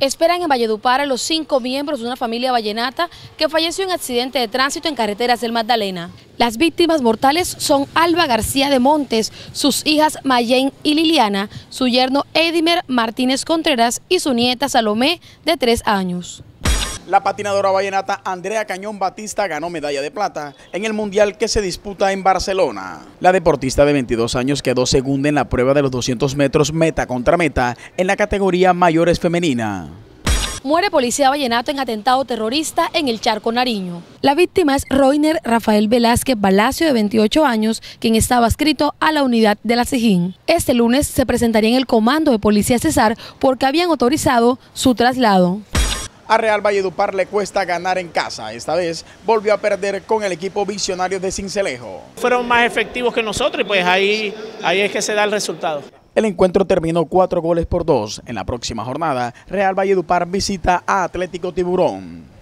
Esperan en Valledupar a los cinco miembros de una familia vallenata que falleció en accidente de tránsito en carreteras del Magdalena. Las víctimas mortales son Alba García de Montes, sus hijas Mayen y Liliana, su yerno Edimer Martínez Contreras y su nieta Salomé de tres años. La patinadora vallenata Andrea Cañón Batista ganó medalla de plata en el Mundial que se disputa en Barcelona. La deportista de 22 años quedó segunda en la prueba de los 200 metros meta contra meta en la categoría mayores femenina. Muere policía vallenato en atentado terrorista en el Charco Nariño. La víctima es reiner Rafael Velázquez Palacio, de 28 años, quien estaba adscrito a la unidad de la Sejín. Este lunes se presentaría en el comando de policía César porque habían autorizado su traslado. A Real Valledupar le cuesta ganar en casa. Esta vez volvió a perder con el equipo visionario de Cincelejo. Fueron más efectivos que nosotros y pues ahí, ahí es que se da el resultado. El encuentro terminó cuatro goles por dos. En la próxima jornada, Real Valledupar visita a Atlético Tiburón.